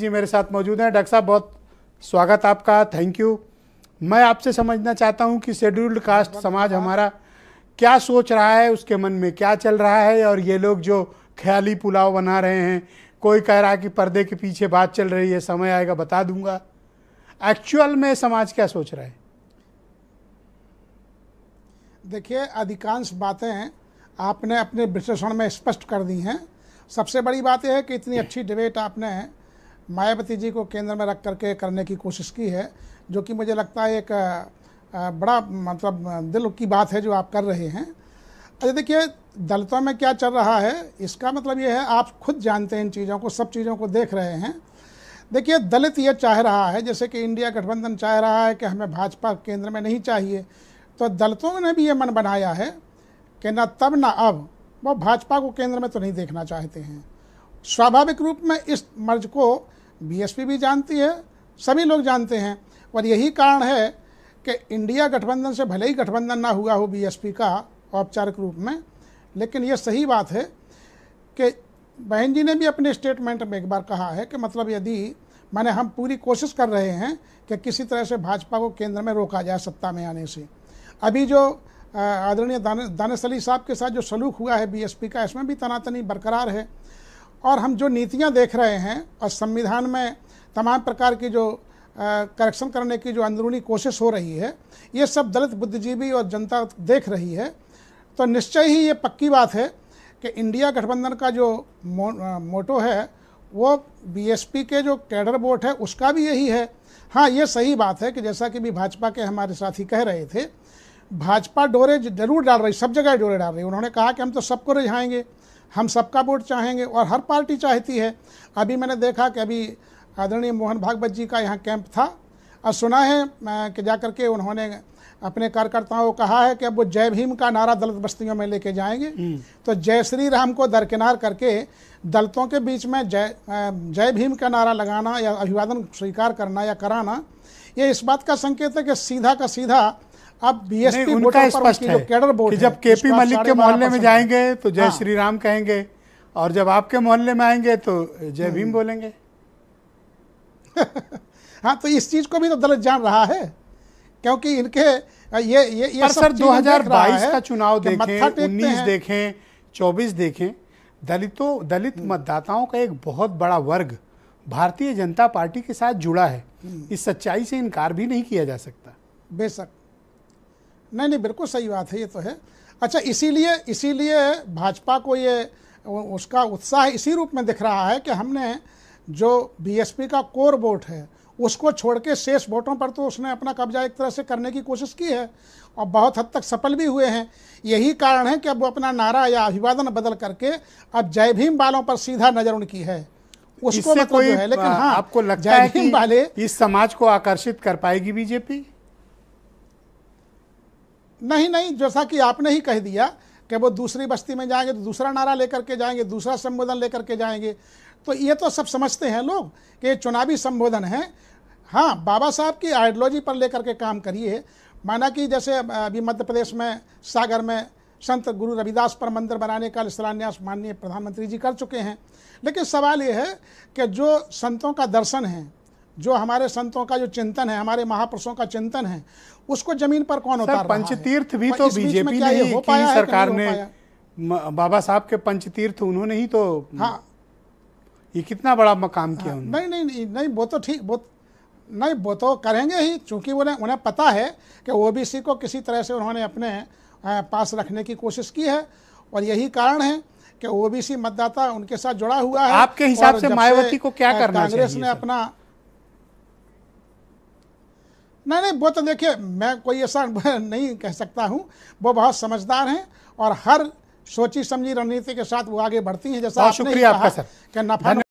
जी मेरे साथ मौजूद हैं डॉक्टर साहब बहुत स्वागत आपका थैंक यू मैं आपसे समझना चाहता हूं कि शेड्यूल्ड कास्ट समाज हमारा क्या सोच रहा है उसके मन में क्या चल रहा है और ये लोग जो ख्याली पुलाव बना रहे हैं कोई कह रहा है कि पर्दे के पीछे बात चल रही है समय आएगा बता दूंगा एक्चुअल में समाज क्या सोच रहा है देखिए अधिकांश बातें आपने अपने विश्लेषण में स्पष्ट कर दी हैं सबसे बड़ी बात यह है कि इतनी अच्छी डिबेट आपने मायावती जी को केंद्र में रख करके करने की कोशिश की है जो कि मुझे लगता है एक बड़ा मतलब दिल की बात है जो आप कर रहे हैं अच्छा देखिए दलितों में क्या चल रहा है इसका मतलब ये है आप खुद जानते हैं इन चीज़ों को सब चीज़ों को देख रहे हैं देखिए दलित ये चाह रहा है जैसे कि इंडिया गठबंधन चाह रहा है कि हमें भाजपा केंद्र में नहीं चाहिए तो दलितों ने भी ये मन बनाया है कि ना तब ना अब वो भाजपा को केंद्र में तो नहीं देखना चाहते हैं स्वाभाविक रूप में इस मर्ज को बीएसपी भी जानती है सभी लोग जानते हैं और यही कारण है कि इंडिया गठबंधन से भले ही गठबंधन ना हुआ हो बीएसपी का औपचारिक रूप में लेकिन यह सही बात है कि बहन जी ने भी अपने स्टेटमेंट में एक बार कहा है कि मतलब यदि मैंने हम पूरी कोशिश कर रहे हैं कि किसी तरह से भाजपा को केंद्र में रोका जाए सत्ता में आने से अभी जो आदरणीय दानिश अली साहब के साथ जो सलूक हुआ है बीएसपी का इसमें भी तनातनी बरकरार है और हम जो नीतियां देख रहे हैं और संविधान में तमाम प्रकार की जो करेक्शन करने की जो अंदरूनी कोशिश हो रही है ये सब दलित बुद्धिजीवी और जनता देख रही है तो निश्चय ही ये पक्की बात है कि इंडिया गठबंधन का जो मो, आ, मोटो है वो बीएसपी के जो कैडर वोट है उसका भी यही है हाँ ये सही बात है कि जैसा कि भी भाजपा के हमारे साथी कह रहे थे भाजपा डोरे जरूर डाल रही सब जगह डोरे डाल रही उन्होंने कहा कि हम तो सबको रिझाएंगे हम सबका वोट चाहेंगे और हर पार्टी चाहती है अभी मैंने देखा कि अभी आदरणीय मोहन भागवत जी का यहाँ कैंप था और सुना है कि जा के उन्होंने अपने कार्यकर्ताओं को कहा है कि अब वो जय भीम का नारा दलित बस्तियों में लेके जाएंगे हम्म। तो जय श्री राम को दरकिनार करके दलितों के बीच में जय जय भीम का नारा लगाना या अभिवादन स्वीकार करना या कराना ये इस बात का संकेत है कि सीधा का सीधा अब बीएसपी उनका स्पष्ट है कैडर बोर्ड जब केपी मलिक के मोहल्ले में जाएंगे तो जय हाँ। श्री राम कहेंगे और जब आपके मोहल्ले में आएंगे तो जय हम्म। भीम बोलेंगे हाँ तो इस चीज को भी तो दलित जान रहा है क्योंकि इनके ये ये ये सर 2022 का चुनाव देखें उन्नीस देखें चौबीस देखें दलितों दलित हम्म। मतदाताओं का एक बहुत बड़ा वर्ग भारतीय जनता पार्टी के साथ जुड़ा है हम्म। इस सच्चाई से इनकार भी नहीं किया जा सकता बेशक नहीं नहीं बिल्कुल सही बात है ये तो है अच्छा इसीलिए इसीलिए भाजपा को ये उसका उत्साह इसी रूप में दिख रहा है कि हमने जो बीएसपी का कोर वोट है उसको छोड़ के शेष वोटों पर तो उसने अपना कब्जा एक तरह से करने की कोशिश की है और बहुत हद तक सफल भी हुए हैं यही कारण है कि अब वो अपना नारा या अभिवादन बदल करके अब जय भीम वालों पर सीधा नज़र उनकी है उसको मतलब है लेकिन हाँ आपको लगता है कि वाले इस समाज को आकर्षित कर पाएगी बीजेपी नहीं नहीं जैसा कि आपने ही कह दिया कि वो दूसरी बस्ती में जाएंगे तो दूसरा नारा लेकर के जाएंगे दूसरा संबोधन लेकर के जाएंगे तो ये तो सब समझते हैं लोग कि ये चुनावी संबोधन है हाँ बाबा साहब की आइडियोलॉजी पर लेकर के काम करिए माना कि जैसे अभी मध्य प्रदेश में सागर में संत गुरु रविदास पर मंदिर बनाने का शिलान्यास माननीय प्रधानमंत्री जी कर चुके हैं लेकिन सवाल ये है कि जो संतों का दर्शन है जो हमारे संतों का जो चिंतन है हमारे महापुरुषों का चिंतन है उसको जमीन पर कौन होता है पंचतीर्थ भी तो बीजेपी ने ही की सरकार ने बाबा साहब के पंचतीर्थ उन्होंने ही तो हाँ ये कितना बड़ा मकाम किया हाँ, नहीं नहीं नहीं वो तो ठीक वो नहीं वो तो करेंगे ही चूंकि उन्हें उन्हें पता है कि ओबीसी को किसी तरह से उन्होंने अपने पास रखने की कोशिश की है और यही कारण है कि ओबीसी मतदाता उनके साथ जुड़ा हुआ है आपके हिसाब से मायावती को क्या करना कांग्रेस ने अपना नहीं नहीं वो तो देखिए मैं कोई ऐसा नहीं कह सकता हूँ वो बहुत समझदार हैं और हर सोची समझी रणनीति के साथ वो आगे बढ़ती हैं जैसा आपने शुक्रिया आपका सर कि नफा